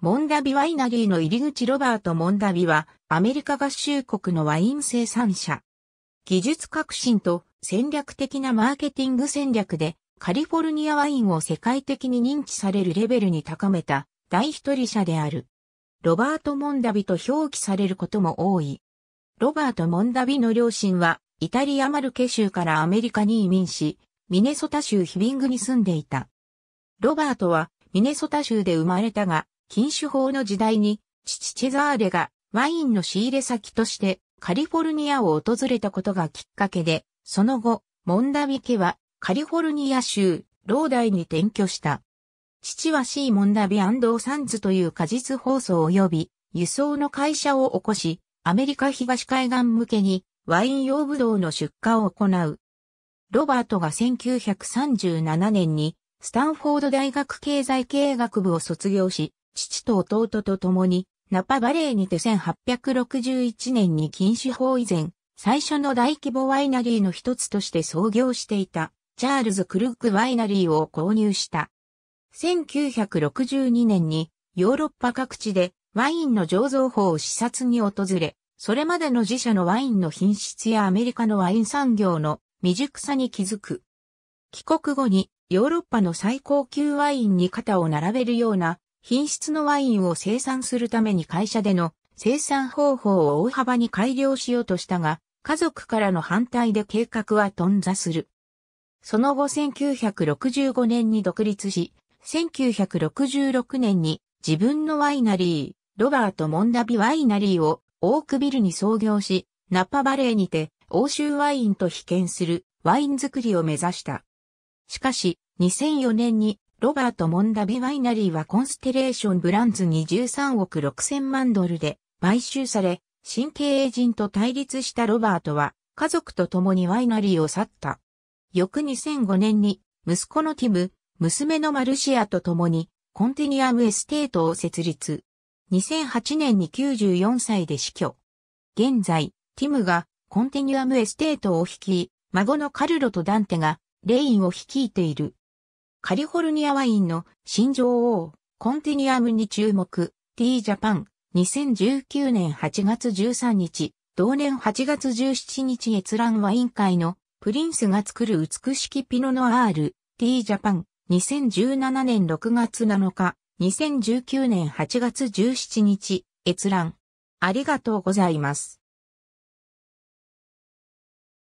モンダビワイナリーの入り口ロバート・モンダビは、アメリカ合衆国のワイン生産者。技術革新と戦略的なマーケティング戦略で、カリフォルニアワインを世界的に認知されるレベルに高めた、大一人者である。ロバート・モンダビと表記されることも多い。ロバート・モンダビの両親は、イタリア・マルケ州からアメリカに移民し、ミネソタ州ヒビングに住んでいた。ロバートは、ミネソタ州で生まれたが、禁酒法の時代に、父チェザーレがワインの仕入れ先としてカリフォルニアを訪れたことがきっかけで、その後、モンダビ家はカリフォルニア州ローダイに転居した。父は C モンダビサンズという果実放送及び輸送の会社を起こし、アメリカ東海岸向けにワイン用ブドウの出荷を行う。ロバートが1937年にスタンフォード大学経済経営学部を卒業し、父と弟と共に、ナパバレーにて1861年に禁酒法以前、最初の大規模ワイナリーの一つとして創業していた、チャールズ・クルックワイナリーを購入した。1962年に、ヨーロッパ各地でワインの醸造法を視察に訪れ、それまでの自社のワインの品質やアメリカのワイン産業の未熟さに気づく。帰国後にヨーロッパの最高級ワインに肩を並べるような品質のワインを生産するために会社での生産方法を大幅に改良しようとしたが、家族からの反対で計画は頓挫する。その後1965年に独立し、1966年に自分のワイナリー、ロバート・モンダビワイナリーをオークビルに創業し、ナッパバレーにて欧州ワインと被見するワイン作りを目指した。しかし、2004年にロバート・モンダビワイナリーはコンステレーション・ブランズに13億6千万ドルで買収され、新経営陣と対立したロバートは家族と共にワイナリーを去った。翌2005年に息子のティム、娘のマルシアと共にコンティニアムエステートを設立。2008年に94歳で死去。現在、ティムがコンティニアムエステートを率い、孫のカルロとダンテがレインを率いている。カリフォルニアワインの新女王、コンティニアムに注目、T ジャパン、2019年8月13日、同年8月17日閲覧ワイン会のプリンスが作る美しきピノノアール、T ジャパン、2017年6月7日、2019年8月17日、閲覧。ありがとうございます。